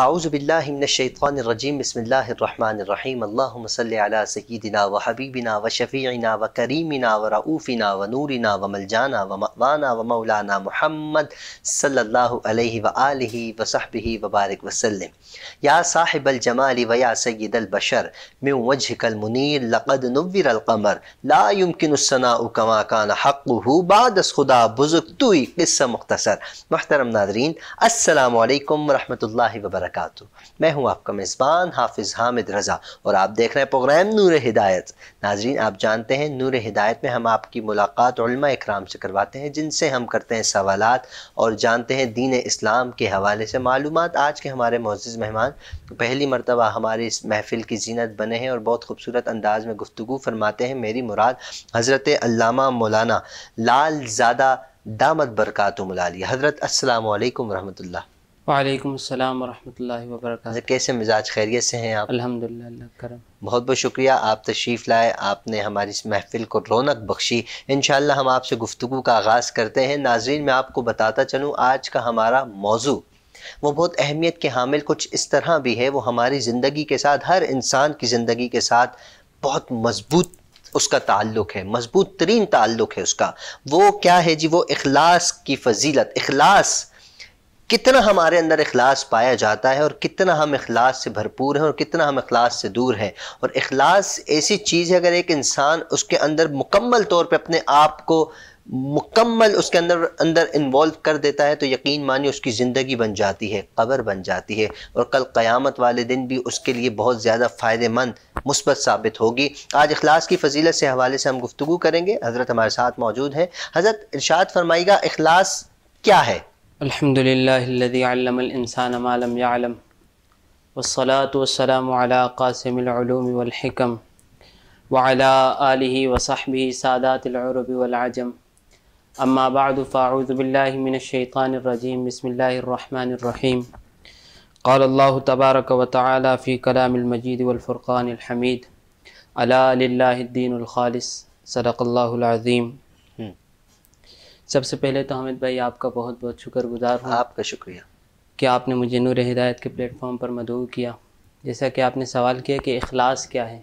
आउज़बिल्लिमिनशैतरजीम बसमीम अल्लाम सैदिना व हबीबिना व शफ़ीना व करीमिना व रऊफ़िना व नूरिना व मलजाना व मवाना व मौलाना महमद सल्ला व वसहब वबारक वसलम या साहिब अलजमाल व या सैदलबशर मे वजह कलमुनीर लक़द नवर अलकमर लायमकिनसना कमा कान हक़ बादस खुदा बुजुक तुई किस्सा मुख्तसर महतरम नादरीन अल्लाम वरहमल वबरक वरक मैं हूँ आपका मेज़बान हाफिज़ हामिद रज़ा और आप देख रहे हैं प्रोग्राम नूर हिदायत नाजरीन आप जानते हैं नूर हिदायत में हम आपकी मुलाकात इकराम से करवाते हैं जिनसे हम करते हैं सवाल और जानते हैं दीन इस्लाम के हवाले से मालूम आज के हमारे मोज़ मेहमान पहली मरतबा हमारी इस महफ़िल की जीनत बने हैं और बहुत खूबसूरत अंदाज में गुफ्तु फरमाते हैं मेरी मुराद हज़रत अलामा मौलाना लाल ज्यादा दामद बरकात मलाली हज़रत असल वरहमल वालेकुम अस्सलाम वरहमतुल्लाहि वबरकातुहू कैसे मिजाज खैरियत से हैं आप अल्हम्दुलिल्लाह करम बहुत बहुत शुक्रिया आप तशरीफ़ लाए आपने हमारी इस महफिल को रौनक बख्शी इन हम आपसे गुफ्तु का आगाज़ करते हैं नाजरीन मैं आपको बताता चलूँ आज का हमारा मौजू वो बहुत अहमियत के हामिल कुछ इस तरह भी है वो हमारी ज़िंदगी के साथ हर इंसान की ज़िंदगी के साथ बहुत मजबूत उसका ताल्लुक है मजबूत तरीन ताल्लुक है उसका वो क्या है जी वो अखलास की फजीलत अखलास कितना हमारे अंदर अखलास पाया जाता है और कितना हम अखलास से भरपूर हैं और कितना हम अखलास से दूर हैं और अखलास ऐसी चीज़ है अगर एक इंसान उसके अंदर मुकम्मल तौर पर अपने आप को मुकम्मल उसके अंदर अंदर इन्वॉल्व कर देता है तो यकीन मानिए उसकी ज़िंदगी बन जाती है कबर बन जाती है और कल क़यामत वाले दिन भी उसके लिए बहुत ज़्यादा फ़ायदेमंद मुस्बत साबित होगी आज अखलास की फजीलत से हवाले से हम गुफ्तु करेंगे हज़रत हमारे साथ मौजूद हैं हज़रत इर्शाद फरमाएगा अखलास क्या है الحمد لله الذي علم الإنسان ما لم يعلم والصلاة والسلام على قاسم العلوم والحكم وعلى آله وصحبه سادات العرب والعجم أما بعد فأعوذ بالله من الشيطان الرجيم بسم الله الرحمن الرحيم قال الله تبارك وتعالى في كلام المجيد والفرقان الحميد ألا لله الدين الخالص صدق الله العظيم सबसे पहले तो हामिद भाई आपका बहुत बहुत शुक्रगुजार हूँ आपका शुक्रिया कि आपने मुझे नूर हिदायत के प्लेटफॉर्म पर मदऊ किया जैसा कि आपने सवाल किया कि अखलास क्या है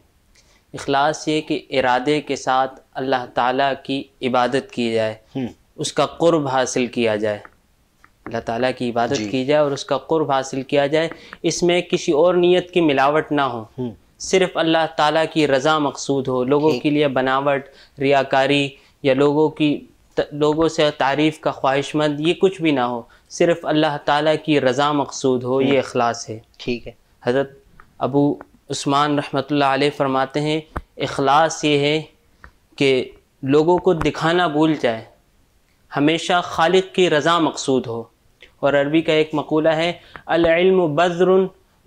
अखलास ये कि इरादे के साथ अल्लाह ताला की इबादत की जाए हम्म। उसका क़ुरब हासिल किया जाए अल्लाह ताला की इबादत की जाए और उसका क़ुरब हासिल किया जाए इसमें किसी और नीयत की मिलावट ना हो हम्म। सिर्फ अल्लाह ताला की रज़ा मकसूद हो लोगों के लिए बनावट रियाकारी या लोगों की लोगों से तारीफ़ का ख्वाहिशमंद ये कुछ भी ना हो सिर्फ अल्लाह ताला की रज़ा मकसूद हो ये अखलास है ठीक है हज़रत अबू उस्मान रहमतुल्लाह फरमाते हैं अखलास ये है कि लोगों को दिखाना भूल जाए हमेशा खालिक की रज़ा मकसूद हो और अरबी का एक मकूला है अलम बज़्र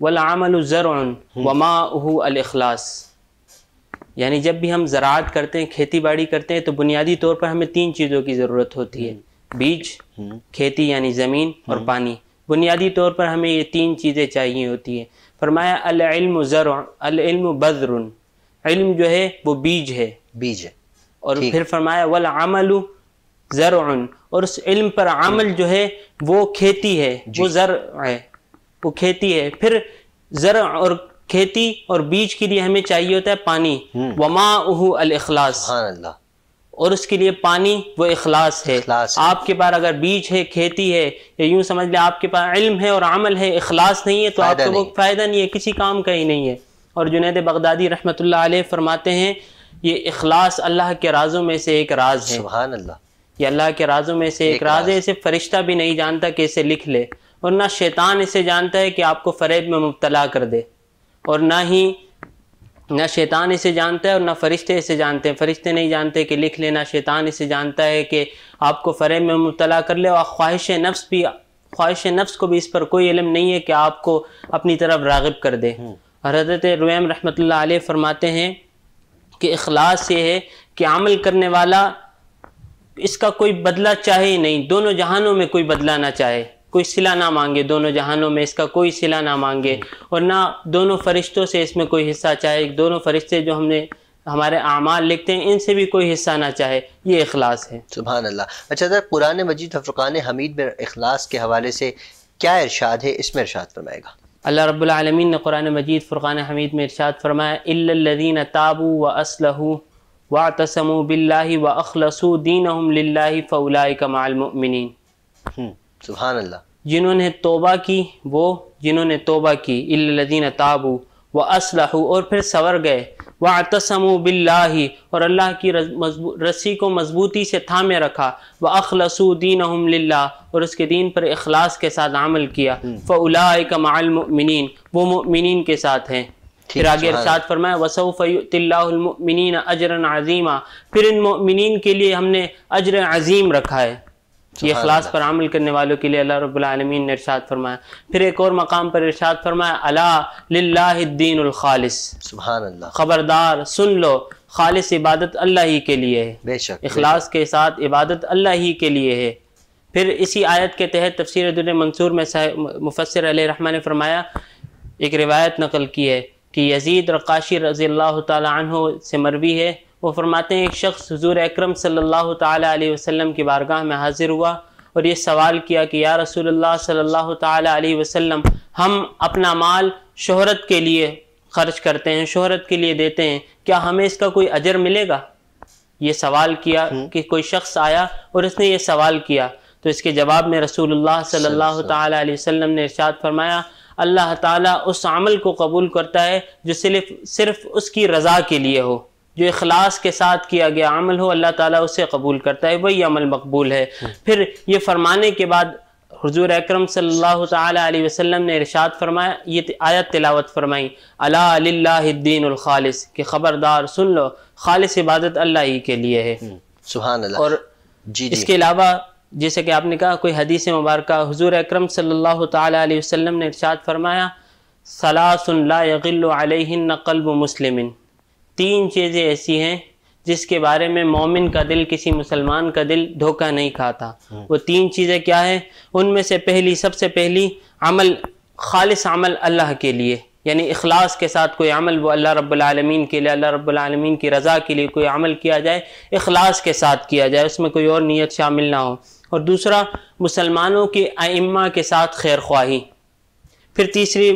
वलामल ज़र हम्म। वमा उलखलास यानी जब भी हम ज़रात करते हैं खेती बाड़ी करते हैं तो बुनियादी तौर पर हमें तीन चीज़ों की ज़रूरत होती है बीज खेती यानी ज़मीन और पानी बुनियादी तौर पर हमें ये तीन चीज़ें चाहिए होती है फरमाया अल्म इल्म जो है वो बीज है बीज है और फिर फरमाया वल ज़र और उस इल्म पर अमल जो है वो खेती है वो ज़र है वो खेती है फिर ज़र और खेती और बीज के लिए हमें चाहिए होता है पानी हम्म। वमा अल अखलास और उसके लिए पानी वो इखलास है इखलास आपके पास अगर बीज है खेती है या यूं समझ ले आपके पास इल्म है और अमल है इखलास नहीं है तो आपको वो फ़ायदा नहीं है किसी काम का ही नहीं है और जुनेद बगदादी रहमत फरमाते हैं ये इखलास अल्लाह के राजों में से एक राज है अल्लाह ये अल्लाह के राजों में से एक राज है इसे फरिश्ता भी नहीं जानता कि इसे लिख ले और ना शैतान इसे जानता है कि आपको फरेब में मुबतला कर दे और ना ही ना शैतान इसे जानता है और ना फरिश्ते इसे जानते हैं फरिश्ते नहीं जानते कि लिख लेना शैतान इसे जानता है कि आपको फ़रे में मुबला कर ले और ख्वाहिश नफ्स भी ख्वाहिश नफ्स को भी इस पर कोई इलम नहीं है कि आपको अपनी तरफ रागब कर दे हम्म। और हजरत रुम रहमत आल फरमाते हैं कि अखलास ये है कि अमल करने वाला इसका कोई बदला चाहे ही नहीं दोनों जहानों में कोई बदला ना चाहे कोई सिला ना मांगे दोनों जहानों में इसका कोई सिला ना मांगे और ना दोनों फरिश्तों से इसमें कोई हिस्सा चाहे दोनों फरिश्ते जो हमने हमारे अमाल लिखते हैं इनसे भी कोई हिस्सा ना चाहे ये अखलास है सुबह अल्लाह अच्छा सर पुराने मजीद फ़ुरान हमीद में अखलास के हवाले से क्या इरशाद है इसमें इरशाद फरमाएगा अल्लाह रबालमीन ने कुरान मजीद फ़ुरान हमीद में इरशाद फरमाया इल्लदीन ताबू व असलहू व तसमु बिल्ला व अखलसू दीन हम कमालमिन सुबहान अल्लाह जिन्होंने तोबा की वो जिन्होंने तोबा की इल्लदीन ताबू व असलह और फिर सवर गए व आतसमु बिल्लाही और अल्लाह की रस्सी को मजबूती से थामे रखा व अखलसु दीन और उसके दीन पर अखलास के साथ अमल किया हम्म। फ़लाकमिन वो मिन के साथ हैं फिर आगे साथ फरमाया वसौफ़िल्लामिन अजर अज़ीमा फिर इन मिन के लिए हमने अजर अज़ीम रखा है ये खलास पर अमल करने वालों के लिए अल्लाह रबालमीन ने इरशाद फरमाया फिर एक और मकाम पर इरशाद फरमाया अला लादीनखालिस खबरदार सुन लो खालिस इबादत अल्लाह ही के लिए है बेशक अखलास के साथ इबादत अल्लाह ही के लिए है फिर इसी आयत के तहत तफसर मंसूर में मुफसर रहमान ने फरमाया एक रिवायत नकल की है कि यजीद रकाशी रज़ी अल्लाह तु से मरवी है वो फरमाते हैं एक शख्स हजूर अक्रम सल्ला वसम की बारगाह में हाजिर हुआ और ये सवाल किया कि या रसूल सल्लल्लाहु अलैहि वसल्लम हम अपना माल शोहरत के लिए खर्च करते हैं शोहरत के लिए देते हैं क्या हमें इसका कोई अजर मिलेगा ये सवाल किया हम्म। कि कोई शख्स आया और उसने ये सवाल किया तो इसके जवाब में रसूल सल्लल्लाहु अलैहि ने इर्शाद फरमाया अल्लाह ताला उस अमल को कबूल करता है जो सिर्फ सिर्फ उसकी रज़ा के लिए हो जो इखलास के साथ किया गया अमल हो अल्लाह ताला उसे कबूल करता है वही अमल मकबूल है फिर ये फरमाने के बाद हजूर अक्रम सल्लल्लाहु अलैहि वसल्लम ने इरशाद फरमाया ये आयत तिलावत फरमाई अलादीनख़ालिस के ख़बरदार सुन लो खालिस इबादत अल्लाह ही के लिए है हम्म, सुबहान और जी, जी इसके अलावा जैसे कि आपने कहा कोई हदीस मुबारक हजूर अक्रम सल्लल्लाहु अलैहि वसल्लम ने इरशाद फरमाया सलासुल्ला यगिल्ल अलैहिन मुस्लिमिन तीन चीज़ें ऐसी हैं जिसके बारे में मोमिन का दिल किसी मुसलमान का दिल धोखा नहीं खाता हम्म। वो तीन चीज़ें क्या हैं उनमें से पहली सबसे पहली अमल खालिस अमल अल्लाह के लिए यानी अखलास के साथ कोई अमल वो अल्लाह रब्लमीन के लिए अल्लाह रब्लमीन की रज़ा के लिए कोई अमल किया जाए अखलास के साथ किया जाए उसमें कोई और नीयत शामिल ना हो और दूसरा मुसलमानों के आइम्मा के साथ खैर ख्वाही फिर तीसरी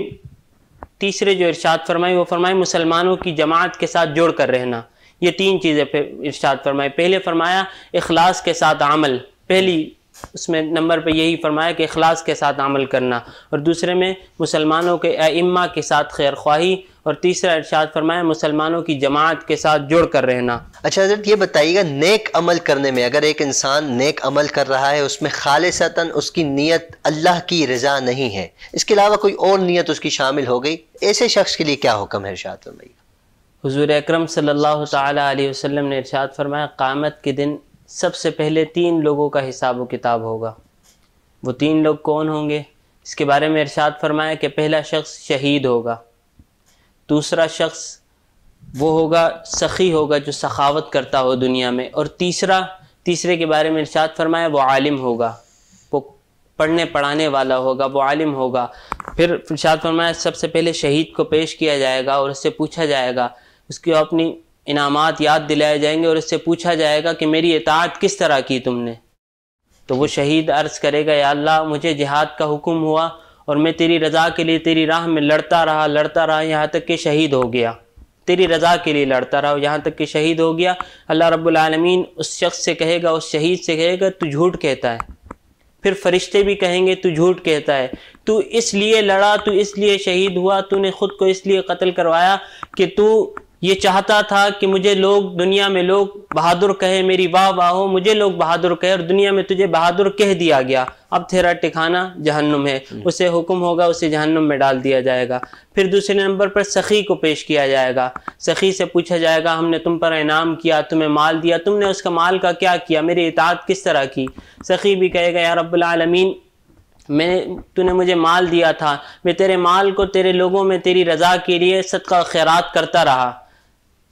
तीसरे जो इरशाद फरमाए वो फरमाए मुसलमानों की जमात के साथ जोड़ कर रहना ये तीन चीज़ें इर्शाद फरमाए पहले फरमाया इखलास के साथ अमल पहली उसमें नंबर पर यही फरमाया कि अखलास के साथ अमल करना और दूसरे में मुसलमानों के अम्मा के साथ खैर ख्वाही और तीसरा इर्शाद फरमाया मुसलमानों की जमात के साथ जुड़ कर रहना अच्छा हजरत ये बताइएगा नेक अमल करने में अगर एक इंसान नेक अमल कर रहा है उसमें खालिशता उसकी नीयत अल्लाह की रजा नहीं है इसके अलावा कोई और नीयत उसकी शामिल हो गई ऐसे शख्स के लिए क्या हुक्म है इर्शाद फरमाइए हजूर अक्रम सल्ला वसम ने इर्शाद फरमाया क़ामत के दिन सबसे पहले तीन लोगों का हिसाब व किताब होगा वो तीन लोग कौन होंगे इसके बारे में इरशाद फरमाया कि पहला शख्स शहीद होगा दूसरा शख्स वो होगा सखी होगा जो सखावत करता हो दुनिया में और तीसरा तीसरे के बारे में इरशाद फरमाया वो आलिम होगा वो पढ़ने पढ़ाने वाला होगा वो आलिम होगा फिर इरशाद फरमाया सबसे पहले शहीद को पेश किया जाएगा और उससे पूछा जाएगा उसकी अपनी इनामात याद दिलाए जाएंगे और इससे पूछा जाएगा कि मेरी इतात किस तरह की तुमने तो वो शहीद अर्ज़ करेगा या अल्लाह मुझे जिहाद का हुक्म हुआ और मैं तेरी रज़ा के लिए तेरी राह में लड़ता रहा लड़ता रहा यहाँ तक कि शहीद हो गया तेरी रज़ा के लिए लड़ता रहा यहाँ तक कि शहीद हो गया अल्लाह रब्बुल उस शख्स से कहेगा उस शहीद से कहेगा तू झूठ कहता है फिर फरिश्ते भी कहेंगे तू झूठ कहता है तू इसलिए लड़ा तू इसलिए शहीद हुआ तूने ख़ुद को इसलिए कत्ल करवाया कि तू ये चाहता था कि मुझे लोग दुनिया में लोग बहादुर कहे मेरी वाह वाह हो मुझे लोग बहादुर कहे और दुनिया में तुझे बहादुर कह दिया गया अब तेरा ठिकाना जहन्नुम है हम्म। उसे हुक्म होगा उसे जहन्नुम में डाल दिया जाएगा फिर दूसरे नंबर पर सखी को पेश किया जाएगा सखी से पूछा जाएगा हमने तुम पर इनाम किया तुम्हें माल दिया तुमने उसका माल का क्या किया मेरी इतात किस तरह की सखी भी कहेगा यार रबालमीन मैंने तूने मुझे माल दिया था मैं तेरे माल को तेरे लोगों में तेरी रज़ा के लिए सदका खैरात करता रहा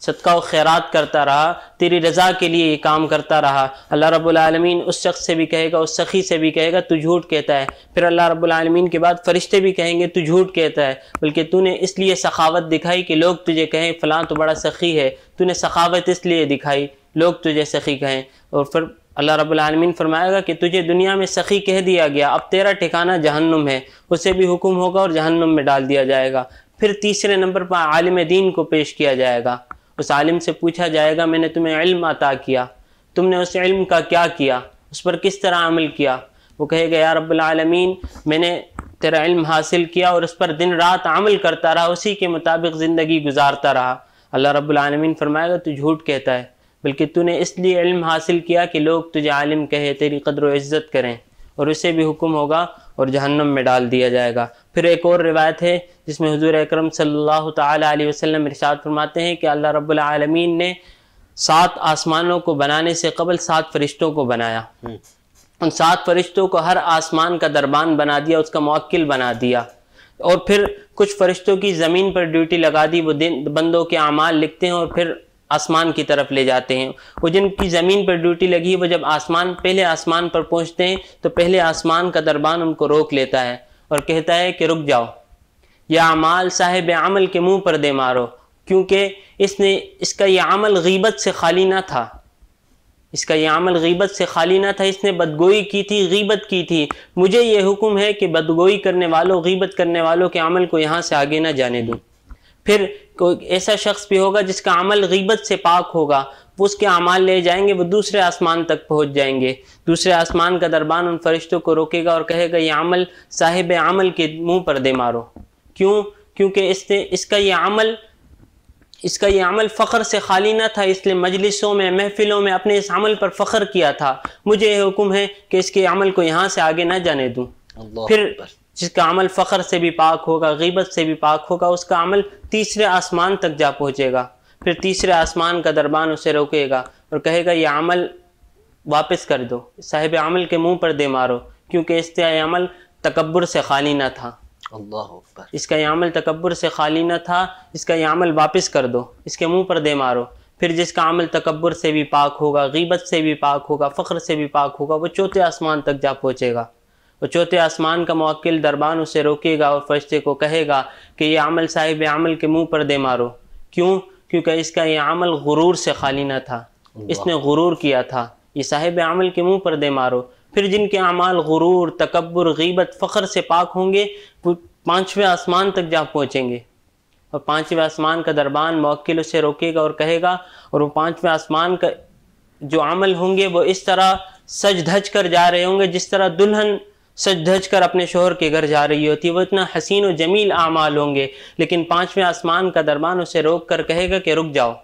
सदका खैरात करता रहा तेरी रज़ा के लिए ये काम करता रहा अल्लाह रब्लमीन उस शख्स से भी कहेगा उस सखी से भी कहेगा तू झूठ कहता है फिर अल्लाह रब्लमीन के बाद फरिश्ते भी कहेंगे तू झूठ कहता है बल्कि तूने इसलिए सखावत दिखाई कि लोग तुझे कहें फ़लाँ तो बड़ा सखी है तूने सखावत इसलिए दिखाई लोग तुझे सखी कहें और फिर अल्लाह रबालमीन फरमाएगा कि तुझे दुनिया में सखी कह दिया गया अब तेरा ठिकाना जहन्नुम है उसे भी हुक्म होगा और जहन्नुम में डाल दिया जाएगा फिर तीसरे नंबर पर आलिम दीन को पेश किया जाएगा उस आलिम से पूछा जाएगा मैंने तुम्हें इल्म अता किया तुमने उस इल्म का क्या किया उस पर किस तरह अमल किया वो कहेगा या रबालमीन मैंने तेरा इल्म हासिल किया और उस पर दिन रात अमल करता रहा उसी के मुताबिक ज़िंदगी गुजारता रहा अल्लाह रबालमीन फरमाएगा तू झूठ कहता है बल्कि तूने इसलिए इल्म हासिल किया कि लोग तुझे आलिम कहे तेरी कदर इज़्ज़त करें और उसे भी हुक्म होगा और जहन्नम में डाल दिया जाएगा फिर एक और रिवायत है जिसमें हजूर अक्रम सल्लल्लाहु अलैहि वसल्लम इरशाद फरमाते हैं कि अल्लाह रब्बुल आलमीन ने सात आसमानों को बनाने से कबल सात फरिश्तों को बनाया हम्म। उन सात फरिश्तों को हर आसमान का दरबान बना दिया उसका मौक्ल बना दिया और फिर कुछ फरिश्तों की ज़मीन पर ड्यूटी लगा दी वो दिन बंदों के अमाल लिखते हैं और फिर आसमान की तरफ ले जाते हैं वो जिनकी ज़मीन पर ड्यूटी लगी वो जब आसमान पहले आसमान पर पहुंचते हैं तो पहले आसमान का दरबान उनको रोक लेता है और कहता है कि रुक जाओ या अमाल साहेब अमल के मुंह पर दे मारो क्योंकि इसने इसका यह अमल गीबत से खाली ना था इसका यह अमल गीबत से खाली ना था इसने बदगोई की थी गीबत की थी मुझे ये हुक्म है कि बदगोई करने वालों गीबत करने वालों के अमल को यहाँ से आगे ना जाने दूँ फिर कोई ऐसा शख्स भी होगा जिसका अमल गीबत से पाक होगा वो उसके अमाल ले जाएंगे वो दूसरे आसमान तक पहुंच जाएंगे दूसरे आसमान का दरबान उन फरिश्तों को रोकेगा और कहेगा ये अमल साहिब अमल के मुंह पर दे मारो क्यों क्योंकि इसने इसका ये अमल इसका ये अमल फ़ख्र से खाली ना था इसलिए मजलिसों में महफिलों में अपने इस अमल पर फ़ख्र किया था मुझे यह हुक्म है कि इसके अमल को यहाँ से आगे ना जाने दूँ फिर जिसका अमल फ़ख्र से भी पाक होगा गीबत से भी पाक होगा उसका अमल तीसरे आसमान तक जा पहुँचेगा फिर तीसरे आसमान का दरबान उसे रोकेगा और कहेगा यह अमल वापस कर दो साहिब अमल के मुंह पर दे मारो क्योंकि इसका यह अमल तकबर से खाली ना था अल्लाह इसका यह अमल तकबर से खाली ना था इसका यह अमल वापस कर दो इसके मुंह पर दे मारो फिर जिसका अमल तकबर से भी पाक होगा गीबत से भी पाक होगा फ़ख्र से भी पाक होगा वो चौथे आसमान तक जा पहुँचेगा और चौथे आसमान का मौकिल दरबान उसे रोकेगा और फरिश्ते को कहेगा कि ये अमल साहिब अमल के मुंह पर दे मारो क्यों क्योंकि इसका यह अमल गुरूर से खाली ना था इसने गुरूर किया था ये साहिब अमल के मुंह पर दे मारो फिर जिनके अमाल गुरूर तकबर गीबत फ़ख्र से पाक होंगे वो पाँचवें आसमान तक जा पहुँचेंगे और पाँचवें आसमान का दरबान मौकिल उसे रोकेगा और कहेगा और वो पाँचवें आसमान का जो अमल होंगे वो इस तरह सज धज कर जा रहे होंगे जिस तरह दुल्हन सच धज कर अपने शोहर के घर जा रही होती वो इतना हसीन और जमील आमाल होंगे लेकिन पांचवें आसमान का दरबान उसे रोक कर कहेगा कि रुक जाओ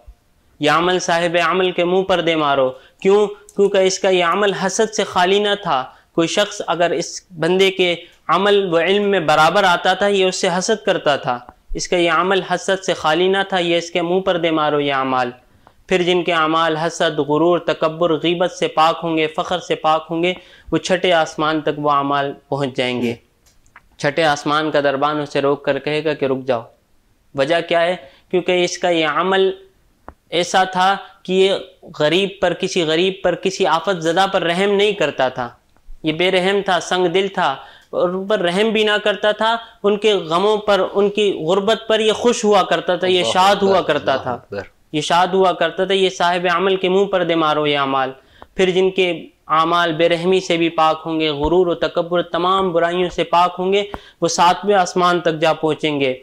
यह अमल साहिब अमल के मुंह पर दे मारो क्यों क्योंकि इसका यह अमल हसद से खाली ना था कोई शख्स अगर इस बंदे के अमल व इल्म में बराबर आता था ये उससे हसद करता था इसका यह अमल हसद से खाली ना था ये इसके मुंह पर दे मारो ये अमाल फिर जिनके अमाल हसद गुरूर तकबर गीबत से पाक होंगे फ़ख्र से पाक होंगे वो छठे आसमान तक वो अमाल पहुंच जाएंगे छठे आसमान का दरबान उसे रोक कर कहेगा कि रुक जाओ वजह क्या है क्योंकि इसका ये अमल ऐसा था कि ये गरीब पर किसी गरीब पर किसी आफत ज़दा पर रहम नहीं करता था ये बेरहम था संग दिल था और उन पर रहम भी ना करता था उनके गमों पर उनकी गुर्बत पर यह खुश हुआ करता था ये शाद हुआ करता था ये शाद हुआ करता था ये साहिब अमल के मुंह पर दे मारो ये अमाल फिर जिनके आमाल बेरहमी से भी पाक होंगे गुरूर और तकबर तमाम बुराइयों से पाक होंगे वो सातवें आसमान तक जा पहुँचेंगे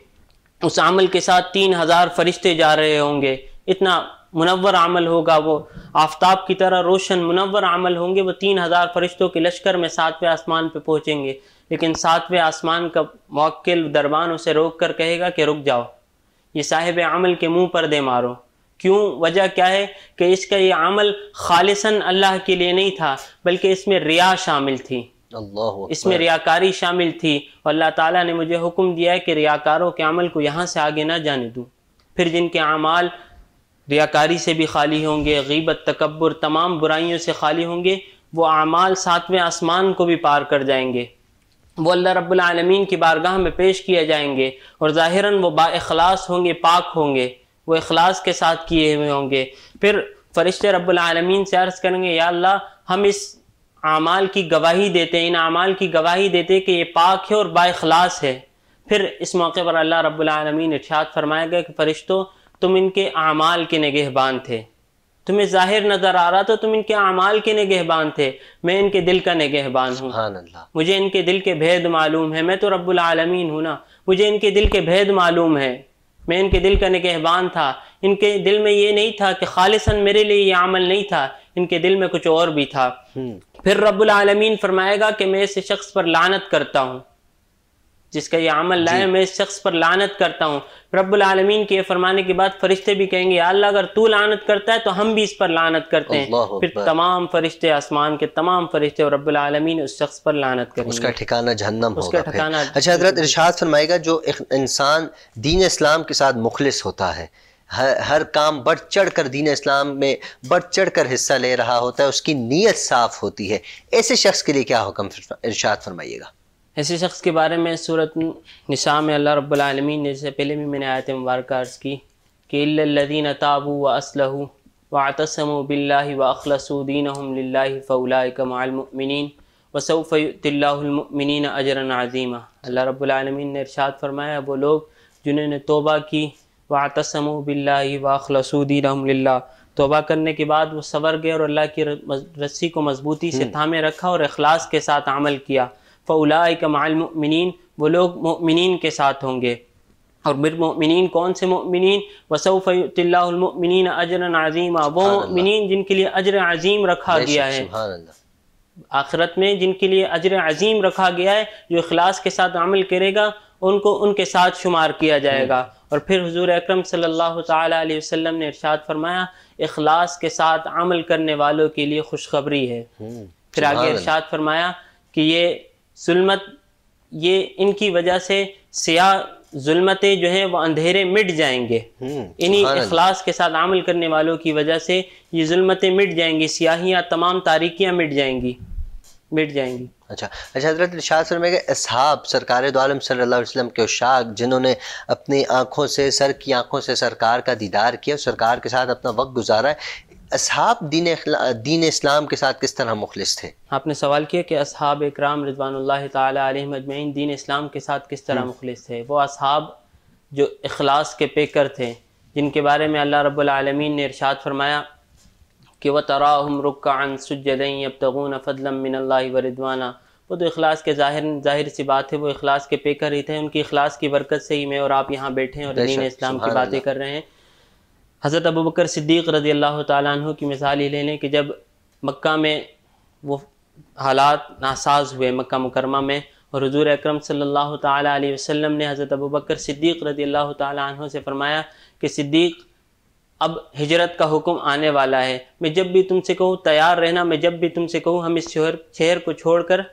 उस अमल के साथ तीन हज़ार फरिश्ते जा रहे होंगे इतना मुनवर अमल होगा वो आफ्ताब की तरह रोशन मुनवर अमल होंगे वो तीन हज़ार फरिश्तों के लश्कर में सातवें आसमान पर पहुँचेंगे लेकिन सातवें आसमान का मौकिल दरबान उसे रोक कर कहेगा कि रुक जाओ ये साहिब अमल के मुँह पर दे मारो क्यों वजह क्या है कि इसका ये अमल खालिसन अल्लाह के लिए नहीं था बल्कि इसमें रिया शामिल थी इसमें रियाकारी शामिल थी और अल्लाह ताला ने मुझे हुक्म दिया है कि रियाकारों के अमल को यहाँ से आगे ना जाने दूँ फिर जिनके अमाल रियाकारी से भी खाली होंगे गीबत तकबर तमाम बुराइयों से खाली होंगे वो अमाल सातवें आसमान को भी पार कर जाएंगे वो अल्लाह रब्बुल की बारगाह में पेश किए जाएंगे और ज़ाहिरन वो बाखलास होंगे पाक होंगे वो अखलास के साथ किए हुए होंगे फिर फ़रिश्ते रब्लमीन से अर्ज़ करेंगे या अल्लाह हम इस अमाल की गवाही देते हैं इन आमाल की गवाही देते हैं कि ये पाक है और बाखलास है फिर इस मौके पर अल्लाह रब्लमीन इर्शाद फरमाएगा कि फ़रिश्तों तुम इनके अमाल के निगहबान थे तुम्हें जाहिर नजर आ रहा था तुम इनके अमाल के निगहबान थे मैं इनके दिल का निगहबान हूँ मुझे इनके दिल के भेद मालूम है मैं तो रब्बुल आलमीन हूँ ना मुझे इनके दिल के भेद मालूम है मैं इनके दिल का निगहबान था इनके दिल में ये नहीं था कि खालिसन मेरे लिए ये अमल नहीं था इनके दिल में कुछ और भी था हम्म। फिर रब्बुल आलमीन फरमाएगा कि मैं इस शख्स पर लानत करता हूँ जिसका ये अमल लाए मैं इस शख्स पर लानत करता हूँ रब्बुल के फरमाने के बाद फरिश्ते भी कहेंगे अल्लाह अगर तू लानत करता है तो हम भी इस पर लानत करते हैं फिर तमाम फरिश्ते आसमान के तमाम फरिश्ते और उस शख्स पर लानत करेंगे उसका ठिकाना जहन्नम उसका ठिकाना अच्छा हजरत इर्शाद फरमाएगा जो इंसान दीन इस्लाम के साथ मुखलिस होता है हर, हर काम बढ़ चढ़ कर दीन इस्लाम में बढ़ चढ़ कर हिस्सा ले रहा होता है उसकी नीयत साफ़ होती है ऐसे शख्स के लिए क्या हुक्म इर्शाद फरमाइएगा ऐसे शख्स के बारे में सूरत निशा में अल्लाह रब्लमी ने जैसे पहले भी मैंने आयत मुबारक अर्ज़ की कि लदीन ताबू व व आतसम बिल्ला व फ़ौला कमालमिन वसफ़तिल्लामिन अजरन अज़ीमा अल्लाह रब्लमी ने इरशाद फरमाया वो लोग जिन्होंने तोबा की व आतसम बिल्ला व अखलसूदीन तोबा करने के बाद वो सवर गए और अल्लाह की रस्सी को मजबूती से हम्म। थामे रखा और अखलास के साथ अमल किया फ़ौला कमालमिन वो लोग ममिन के साथ होंगे और मिर बिरमिन कौन से ममिन वसौफ़तिल्लामिन अजर अज़ीम वो ममिन जिनके लिए अजर अज़ीम रखा गया है आखिरत में जिनके लिए अजर अज़ीम रखा गया है जो अखलास के साथ अमल करेगा उनको उनके साथ शुमार किया जाएगा हम्म। और फिर हजूर अक्रम सल्ला वसम ने इर्शाद फरमाया अखलास के साथ अमल करने वालों के लिए खुशखबरी है हम्म। फिर आगे इर्शाद फरमाया कि ये जुल्मत ये इनकी वजह से सिया जुल्मतें जो है वह अंधेरे मिट जाएंगे हम्म, इन्हीं अखलास के साथ अमल करने वालों की वजह से ये जुल्मतें मिट जाएंगी सियाहियाँ तमाम तारीकियाँ मिट जाएंगी मिट जाएंगी अच्छा अच्छा हजरत शाह फरमाएगा सरकार वसल्लम के उशाक जिन्होंने अपनी आंखों से सर की आंखों से सरकार का दीदार किया सरकार के साथ अपना वक्त गुजारा है असहाब दीन दीन इस्लाम के साथ किस तरह मुखलिस थे आपने सवाल किया कि असहाब इक्राम रिजवान तजमैन दीन इस्लाम के साथ किस तरह हम्म। मुखलिस थे वो असहाब जो अखलास के पेकर थे जिनके बारे में अल्लाह रबालमीन ने इरशाद फरमाया कि वह तराहम रुकान सुजदई अब तगून फ़दलम मिन व रिदवाना वो तो अखलास के ज़ाहिर ज़ाहिर सी बात है वो अखलास के पेकर ही थे उनकी अखलास की बरकत से ही मैं और आप यहाँ बैठे हैं और दीन इस्लाम की बातें कर रहे हैं हज़रत अबू बकर सिद्दीक़ रज़ी अल्लाह तु की मिसाल ही ले लें कि जब मक्का में वो हालात नासाज हुए मक्का मुकरमा में और हजूर अक्रम सल्ला वसम ने हज़रत अबू बकर सिद्दीक़ रज़ी अल्लाह तु से फ़रमाया कि सिद्दीक़ अब हिजरत का हुक्म आने वाला है मैं जब भी तुमसे कहूँ तैयार रहना मैं जब भी तुमसे कहूँ हम इस शहर शहर को छोड़ कर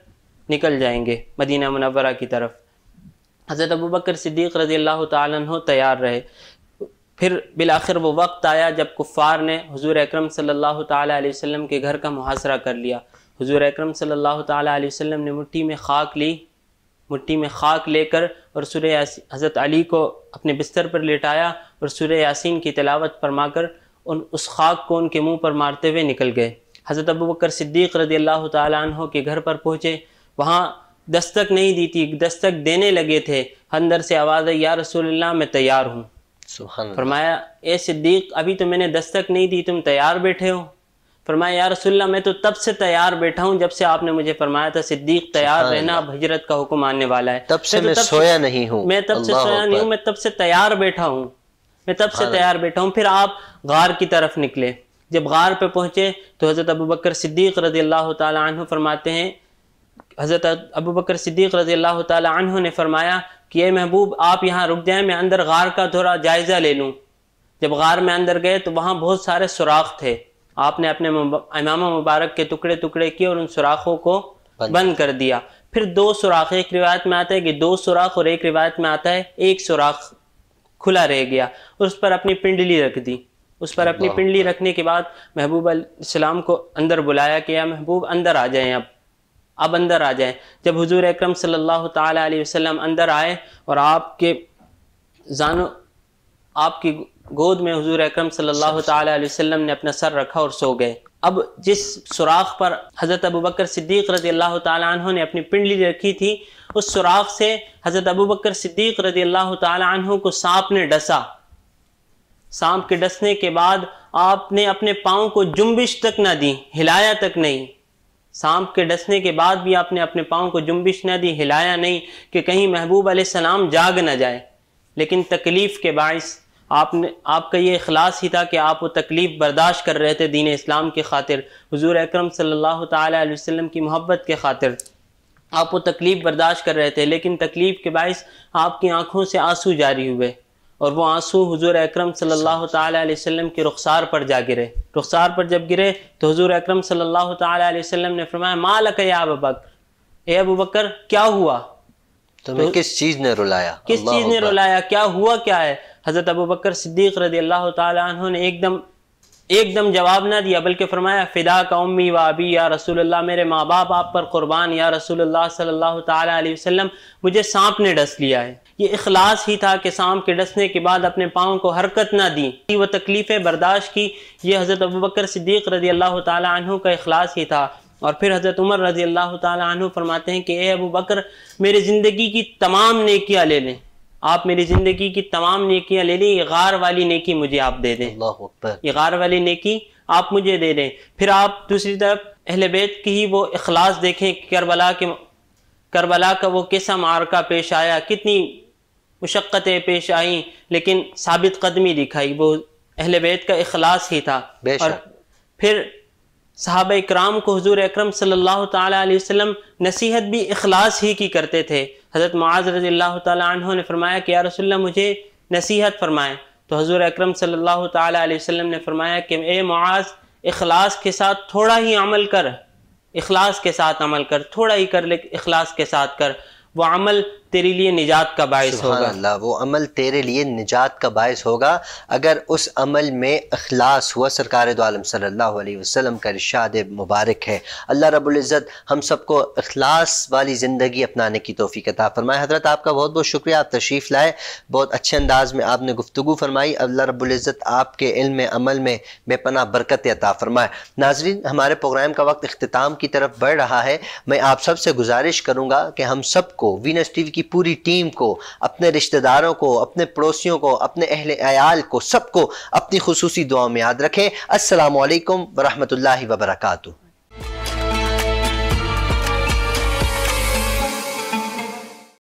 निकल जाएंगे मदीना मनवरा की तरफ हज़रत अबू बकर सिद्दीक़ रज़ी अल्लाह तैयार रहे फिर आखिर वो वक्त आया जब कुफ़ार ने हजूर अक्रम सल्लल्लाहु अलैहि वसल्लम के घर का मुहासरा कर लिया हजूर अक्रम सल्लल्लाहु अलैहि वसल्लम ने मुट्ठी में खाक ली मुट्ठी में खाक लेकर और सुर हज़रत अली को अपने बिस्तर पर लेटाया और सुर यासीन की तलावत फरमाकर उन उस खाक को उनके मुंह पर मारते हुए निकल गए हज़रत अबू बकर सिद्दीक़ रदी अल्लाह तहों के घर पर पहुँचे वहाँ दस्तक नहीं दी थी दस्तक देने लगे थे अंदर से आवाज़ या रसूल मैं तैयार हूँ फरमाया ए सिद्दीक अभी तो मैंने दस्तक नहीं दी तुम तैयार बैठे हो फरमाया या रसुल्ला मैं तो तब से तैयार बैठा हूँ जब से आपने मुझे फरमाया था सिद्दीक तैयार रहना अब हजरत का हुक्म आने वाला है तब से मैं, तो सोया नहीं हूँ मैं तब से सोया नहीं हूँ मैं तब से तैयार बैठा हूँ मैं तब से तैयार बैठा हूँ फिर आप गार की तरफ निकले जब गार पे पहुंचे तो हज़रत अबू बकर सिद्दीक रजी अल्लाह तु फरमाते हैं हज़रत अबू बकर सिद्दीक रजी अल्लाह तु ने फरमाया कि ये महबूब आप यहाँ रुक जाएं मैं अंदर गार का थोड़ा जायज़ा ले लूँ जब गार में अंदर गए तो वहाँ बहुत सारे सुराख थे आपने अपने इमामा मुबारक के टुकड़े टुकड़े किए और उन सुराखों को बंद कर दिया फिर दो सुराख एक रिवायत में आता है कि दो सुराख और एक रिवायत में आता है एक सुराख खुला रह गया और उस पर अपनी पिंडली रख दी उस पर अपनी पिंडली रखने के बाद महबूब इस्लाम को अंदर बुलाया कि या महबूब अंदर आ जाए अब अब अंदर आ जाए जब हजूर अक्रम सल्लल्लाहु वसल्लम अंदर आए और आपके जानो आपकी गोद में हजूर अक्रम वसल्लम ने अपना सर रखा और सो गए अब जिस सुराख पर हज़रत अबू बकर सिद्दीक रजी अल्लाह तु ने अपनी पिंडली रखी थी उस सुराख से हज़रत अबू बकर सिद्दीक रजी अल्लाह तु को सांप ने डसा सांप के डसने के बाद आपने अपने पाँव को जुम्बिश तक ना दी हिलाया तक नहीं सांप के डसने के बाद भी आपने अपने पाँव को जुम्बिश न दी हिलाया नहीं कि कहीं महबूब सलाम जाग न जाए लेकिन तकलीफ़ के बायस आपने आपका ये अखलास ही था कि आप वो तकलीफ़ बर्दाश्त कर रहे थे दीन इस्लाम के खातिर हजूर अक्रम सम की मोहब्बत के खातिर आप वो तकलीफ़ बर्दाश्त कर रहे थे लेकिन तकलीफ़ के बायस आपकी आँखों से आंसू जारी हुए और वो आंसू हुजूर अकरम सल्लल्लाहु अलैहि वसल्लम के रुखसार पर जा गिरे रुखसार पर जब गिरे तो हुजूर अकरम सल्लल्लाहु अलैहि वसल्लम ने फरमाया मालक या अबू बकर ए अबू बकर क्या हुआ तुम्हें तो, किस चीज़ ने रुलाया किस चीज़ ने रुलाया क्या हुआ क्या है हज़रत अबू बकर सिद्दीक रदी अल्लाह तु ने एकदम एकदम जवाब ना दिया बल्कि फरमाया फ़िदा का उम्मी व अबी या रसूल अल्लाह मेरे माँ बाप आप पर क़ुरबान या रसूल अल्लाह सल्लल्लाहु अलैहि वसल्लम मुझे सांप ने डस लिया है ये इखलास ही था कि सांप के डसने के बाद अपने पाँव को हरकत ना दी वह तकलीफ़ें बर्दाश्त की ये हज़रत अबू बकर सिद्दीक़ रज़ी अल्लाह तु का अखलास ही था और फिर हज़रत उमर रज़ी अल्लाह तहु फरमाते हैं कि ए अबू बकर मेरी ज़िंदगी की तमाम नेकियाँ ले लें आप मेरी ज़िंदगी की तमाम नेकियाँ ले लें ये गार वाली नेकी मुझे आप दे दें ये गार वाली नेकी आप मुझे दे दें फिर आप दूसरी तरफ अहल बैत की ही वो अखलास देखें करबला के करबला का वो कैसा मार्का पेश आया कितनी मुशक्क़तें पेश आईं लेकिन साबित कदमी दिखाई वो अहल बैत का अखलास ही था और फिर साहब कराम को हजूर अक्रम सल्लल्लाहु नसीहत भी अखलास ही की करते थे हज़रत माज रजी ने फरमाया कि या मुझे नसीहत फरमाए तो हजूर अक्रम सल्लल्लाहु ने फरमाया कि ए माज अखलास के साथ थोड़ा ही अमल कर अखलास के साथ अमल कर थोड़ा ही कर ले अखलास के साथ कर वो अमल तेरे लिए निजात का बायस होगा अल्लाह वो अमल तेरे लिए निजात का बायस होगा अगर उस अमल में अखलास हुआ सरकार दोम सल्लल्लाहु का इरशाद मुबारक है अल्लाह रबुल्ज़त हम सबको अखलास वाली ज़िंदगी अपनाने की तोफ़ी कता फ़रमाए हजरत आपका बहुत बहुत शुक्रिया आप तशरीफ़ लाए बहुत अच्छे अंदाज में आपने गुफ्तु फरमाई अल्लाह रबुल्ज़त आपके इल्म अमल में बेपना बरकत अता फ़रमाए नाजरीन हमारे प्रोग्राम का वक्त अख्ताम की तरफ बढ़ रहा है मैं आप सब से गुजारिश करूँगा कि हम सब को वीनस टीवी की पूरी टीम को अपने रिश्तेदारों को अपने पड़ोसियों को अपने अहल आयाल को सबको अपनी खसूसी दुआ में याद रखें असलकम वरहमल वबरकू